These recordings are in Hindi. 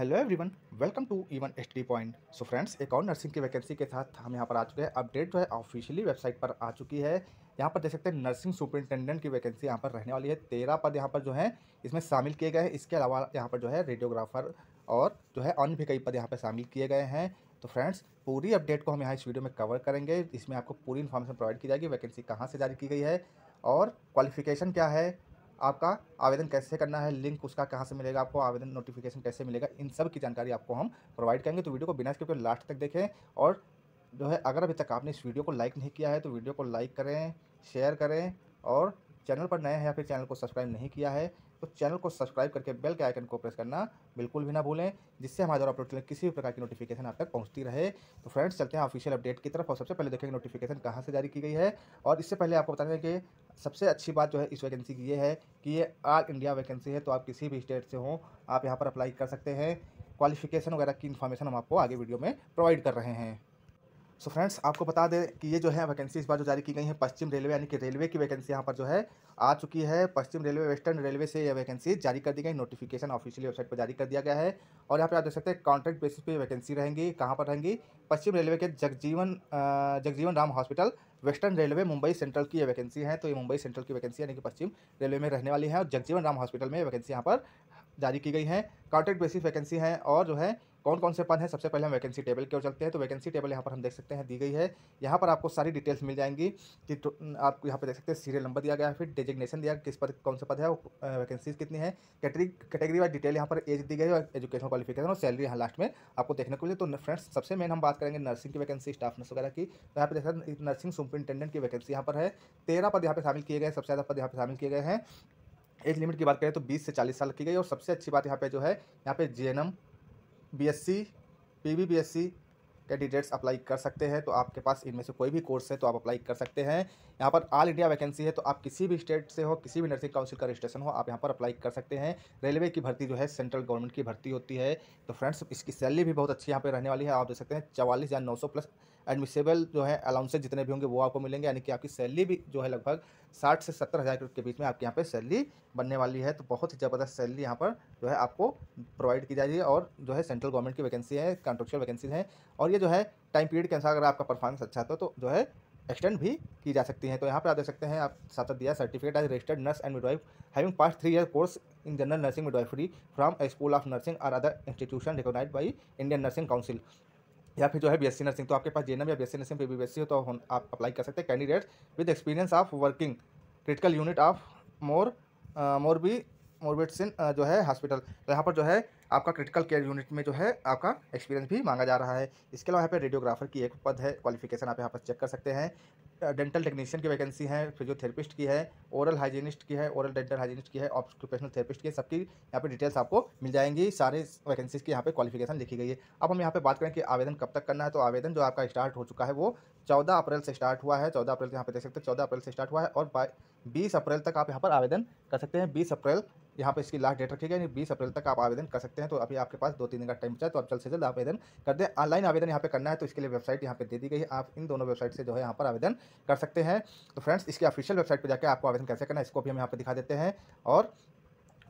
hello everyone welcome to even H D point so friends एक और नर्सिंग की वैकेंसी के साथ हम यहाँ पर आ चुके हैं अपडेट जो है ऑफिशियली वेबसाइट पर आ चुकी है यहाँ पर देख सकते हैं नर्सिंग सुपरिटेंडेंट की वैकेंसी यहाँ पर रहने वाली है तेरह पद यहाँ पर जो है इसमें शामिल किए गए हैं इसके अलावा यहाँ पर जो है रेडियोग्राफर और जो है अन्य भी कई पद यहाँ पर शामिल किए गए हैं तो फ्रेंड्स पूरी अपडेट को हम यहाँ इस वीडियो में कवर करेंगे इसमें आपको पूरी इन्फॉर्मेशन प्रोवाइड की जाएगी वैकेंसी कहाँ से जारी की गई है और क्वालिफिकेशन क्या है आपका आवेदन कैसे करना है लिंक उसका कहाँ से मिलेगा आपको आवेदन नोटिफिकेशन कैसे मिलेगा इन सब की जानकारी आपको हम प्रोवाइड करेंगे तो वीडियो को बिना स्क्रिप्ट लास्ट तक देखें और जो है अगर अभी तक आपने इस वीडियो को लाइक नहीं किया है तो वीडियो को लाइक करें शेयर करें और चैनल पर नए हैं या फिर चैनल को सब्सक्राइब नहीं किया है तो चैनल को सब्सक्राइब करके बेल के आइकन को प्रेस करना बिल्कुल भी ना भूलें जिससे हमारे द्वारा अपलोड किसी भी प्रकार की नोटिफिकेशन आप तक पहुंचती रहे तो फ्रेंड्स चलते हैं ऑफिशियल अपडेट की तरफ और सबसे पहले देखेंगे नोटिफिकेशन कहाँ से जारी की गई है और इससे पहले आपको बता दें कि सबसे अच्छी बात जो है इस वैकेंसी की ये है कि ये ऑल इंडिया वैकेंसी है तो आप किसी भी स्टेट से हों आप यहाँ पर अप्लाई कर सकते हैं क्वालिफिकेशन वगैरह की इन्फॉर्मेशन हम आपको आगे वीडियो में प्रोवाइड कर रहे हैं सो so फ्रेंड्स आपको बता दें कि ये जो है वैकेंसी इस बार जो जारी की गई है पश्चिम रेलवे यानी कि रेलवे की वैकेंसी यहाँ पर जो है आ चुकी है पश्चिम रेलवे वेस्टर्न रेलवे से यह वैकेंसी जारी कर दी गई नोटिफिकेशन ऑफिशियली वेबसाइट पर जारी कर दिया गया है और यहाँ पर आप देख सकते हैं कॉन्ट्रैक्ट बेसिस पे वैकेंसी रहेंगी कहाँ पर रहेंगी पश्चिम रेलवे के Jagjivan Jagjivan Ram hospital western railway Mumbai central की ये वैकेंसी है तो ये मुंबई सेंट्रल की वैकेंसी यानी कि पश्चिम रेलवे में रहने वाली है और जगजीवन राम हॉस्पिटल में वैकेंसी यहाँ पर जारी की गई है कॉन्ट्रैक्ट बेसिस वैकेंसी है और जो है कौन कौन से पद हैं सबसे पहले हम वैकेंसी टेबल की ओर चलते हैं तो वैकेंसी टेबल यहाँ पर हम देख सकते हैं दी गई है यहाँ पर आपको सारी डिटेल्स मिल जाएंगी कि तो आप यहाँ पर देख सकते हैं सीरियल नंबर दिया गया है फिर डेजिग्नेशन दिया किस पद कौन सा पद है वैकेंसीज कितनी है कैटरी कैटेगरी वाइज डिटेल यहाँ पर एज दी गई है एजुकेशन क्वालिफिकेशन और सैलरी यहाँ लास्ट में आपको देखने को मिले तो फ्रेंड्स सबसे मेन हम बात करेंगे नर्सिंग की वैकेंसी स्टाफ नर्स वगैरह की तो यहाँ पर देख सकते नर्सिंग सुपरिटेंडेंट की वैकेंसी यहाँ पर है तेरह पद यहाँ पर शामिल किए गए सबसे ज़्यादा पद यहाँ पर शामिल किए गए हैं एज लिमिट की बात करें तो 20 से 40 साल की गई और सबसे अच्छी बात यहाँ पे जो है यहाँ पे जे बीएससी पीबीबीएससी कैंडिडेट्स अप्लाई कर सकते हैं तो आपके पास इनमें से कोई भी कोर्स है तो आप अप्लाई कर सकते हैं यहाँ पर ऑल इंडिया वैकेंसी है तो आप किसी भी स्टेट से हो किसी भी नर्सिंग काउंसिल का रजिस्ट्रेशन हो आप यहाँ पर अप्लाई कर सकते हैं रेलवे की भर्ती जो है सेंट्रल गवर्नमेंट की भर्ती होती है तो फ्रेंड्स इसकी सैलरी भी बहुत अच्छी यहाँ पर रहने वाली है आप देख सकते हैं चवालीस हज़ार नौ सौ प्लस एडमिसेबल जो है अलाउंसेज जितने भी होंगे वो आपको मिलेंगे यानी कि आपकी सैलरी भी जो है लगभग साठ से सत्तर हज़ार के बीच में आपके यहाँ पे सैलरी बनने वाली है तो बहुत ही ज़बरदस्त सैलरी यहाँ पर जो है आपको प्रोवाइड की जाएगी और जो है सेंट्रल गवर्नमेंट की वैकेंसी है कॉन्ट्रेक्चुअल वैकेंसी हैं और ये जो है टाइम पीरियड के अनुसार अगर आपका परफॉर्मेंस अच्छा था तो, तो जो है एक्सटेंड भी की जा सकती है तो यहाँ पर आप देख सकते हैं आप साथ दिया certificate as registered nurse and midwife having pass three year course in general nursing midwifery from school of nursing और other institution recognize by Indian nursing council या फिर जो है बीएससी नर्सिंग तो आपके पास जेनम या बीएससी नर्सिंग बी बीबीएससी हो तो आप अप्लाई कर सकते हैं candidates with experience of working critical unit of more मोरबी इन जो है हॉस्पिटल तो यहाँ पर जो है आपका क्रिटिकल केयर यूनिट में जो है आपका एक्सपीरियंस भी मांगा जा रहा है इसके अलावा यहाँ पर रेडियोग्राफर की एक पद है क्वालिफिकेशन आप यहाँ पर चेक कर सकते हैं डेंटल टेक्नीशियन की वैकेंसी है फिजियोथेरेपिस्ट की है ओरल हाइजीनिस्ट की है ओरल डेंटल हाइजीनिस्ट की है ऑक्यूपेशनल थेरेपिस्ट की है सबकी यहाँ पे डिटेल्स आपको मिल जाएंगी सारे वैकेंसीज की यहाँ पे क्वालिफिकेशन लिखी गई है अब हम यहाँ पे बात करें कि आवेदन कब तक करना है तो आवेदन जो आपका स्टार्ट हो चुका है वो चौदह अप्रैल से स्टार्ट हुआ है चौदह अप्रैल यहाँ पर देख सकते हैं चौदह अप्रैल से स्टार्ट हुआ है और बीस अप्रैल तक आप यहाँ पर आवेदन कर सकते हैं बीस अप्रैल यहाँ पर इसकी लास्ट डेट रखी गई बीस अप्रैल तक आप आवेदन कर सकते हैं सकते हैं तो अभी आपके पास दो तीन दिन का टाइम बचा तो आप जल्द से जल्द आवेदन कर दें ऑनलाइन आवेदन यहाँ पे करना है तो इसके लिए वेबसाइट यहाँ पे दे दी गई आप इन दोनों वेबसाइट से जो है यहाँ पर आवेदन कर सकते हैं तो फ्रेंड्स इसके ऑफिशियल वेबसाइट पर जाकर आपको आवेदन कैसे करना है इसको भी हम यहाँ पर दिखा देते हैं और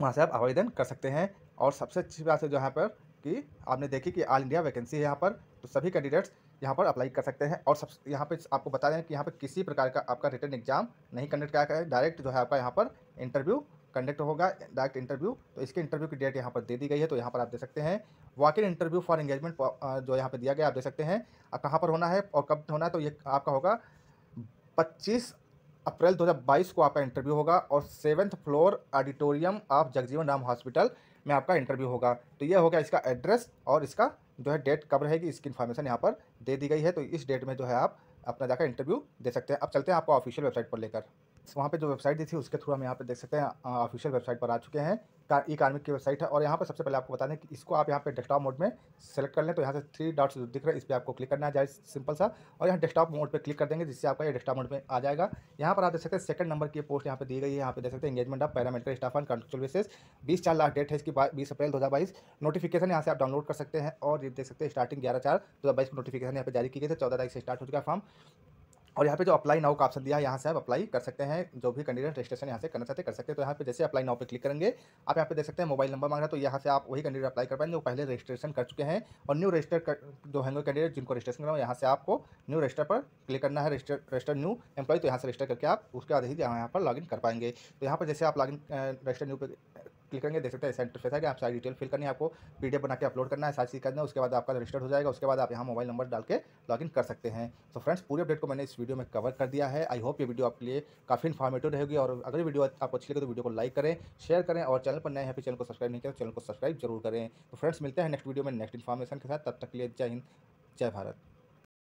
वहाँ से आप आवेदन कर सकते हैं और सबसे अच्छी बात है जो यहाँ पर कि आपने देखी कि ऑल इंडिया वैकेंसी है यहाँ पर तो सभी कैंडिडेट्स यहाँ पर अप्लाई कर सकते हैं और सब यहाँ पे आपको बता दें कि यहाँ पर किसी प्रकार का आपका रिटर्न एग्जाम नहीं कंडक्ट किया गया डायरेक्ट जो है आपका यहाँ पर इंटरव्यू कंडक्ट होगा डायरेक्ट इंटरव्यू तो इसके इंटरव्यू की डेट यहाँ पर दे दी गई है तो यहाँ पर आप देख सकते हैं walk in interview for engagement जो यहाँ पर दिया गया आप देख सकते हैं अब कहाँ पर होना है और कब होना है तो ये आपका होगा पच्चीस अप्रैल 2022 को आपका इंटरव्यू होगा और seventh floor auditorium of Jagjivan Ram hospital में आपका इंटरव्यू होगा तो हो होगा इसका एड्रेस और इसका जो है डेट कब रहेगी इसकी इन्फॉर्मेशन यहाँ पर दे दी गई है तो इस डेट में जो है आप अपना जाकर इंटरव्यू दे सकते हैं अब चलते हैं आपको ऑफिशियल वेबसाइट पर लेकर वहाँ पे जो वेबसाइट दी थी उसके थ्रू हम यहाँ पे देख सकते हैं ऑफिशियल वेबसाइट पर आ चुके हैं कार ई कार्मिक की वेबसाइट है और यहाँ पर सबसे पहले आपको बता दें कि इसको आप यहाँ पे डेस्कटॉप मोड में सेलेक्ट कर लें तो यहाँ से थ्री डॉट्स दिख रहा है इस पर आपको क्लिक करना है जाए सिंपल सा और यहाँ डेस्कटॉप मोड पे क्लिक कर देंगे जिससे आपका ये डेस्कटॉप मोड में आ जाएगा यहाँ पर आप देख सकते हैं सेकंड नंबर की पोस्ट यहाँ पर दी गई है यहाँ पे देख सकते हैं engagement of paramedical staff and control basis बीस चार लास्ट डेट है इसकी बीस अप्रैल दो नोटिफिकेशन यहाँ से आप डाउनलोड कर सकते हैं और ये देख सकते हैं स्टार्टिंग ग्यारह चार दो नोटिफिकेशन यहाँ पर जारी की गई थी चौदह तारीख से स्टार्ट हो चुका फॉर्म और यहाँ पे जो अप्लाई नाउ का ऑप्शन दिया है यहाँ से आप अप्लाई कर सकते हैं जो भी कैंडिडेट रजिस्ट्रेशन यहाँ से करना चाहते कर सकते हैं तो यहाँ पे जैसे अप्लाई नाउ पे क्लिक करेंगे आप यहाँ पे देख सकते हैं मोबाइल नंबर मांग रहा है तो यहाँ से आप वही कैंडिडेट अप्लाई कर पाएंगे जो पहले रजिस्ट्रेशन कर चुके हैं और न्यू रजिस्टर जो होंगे कैंडिडेट जिनको रजिस्ट्रेशन करना हो यहाँ से आपको न्यू रजिस्टर पर क्लिक करना है रजिस्टर न्यू एम्प्लॉय तो यहाँ से रजिस्टर करके आप उसके बाद ही यहाँ पर इन कर पाएंगे तो यहाँ पर जैसे आप लॉगिन रजिस्टर न्यू पर क्लिक करेंगे देख सकते हैं सेंटर फेस है आप सारी डिटेल फिल करनी है आपको पी बना के अपलोड करना है सारी चीज़ करना है उसके बाद आपका रजिस्टर हो जाएगा उसके बाद आप यहाँ मोबाइल नंबर डाल के लॉगिन कर सकते हैं तो फ्रेंड्स पूरी अपडेट को मैंने इस वीडियो में कवर कर दिया है आई होप ये वीडियो आपके लिए काफ़ी इन्फॉर्मेटिव रहेगी और अगर वीडियो आपको अच्छी लगे तो वीडियो को लाइक करें शेयर करें और चैनल पर नए हैं चैनल को सब्सक्राइब नहीं करें तो चैनल को सब्सक्राइब जरूर करें तो फ्रेंड्स मिलते हैं नेक्स्ट वीडियो में नेक्स्ट इन्फॉर्मेशन के साथ तब तक के लिए जय हिंद जय भारत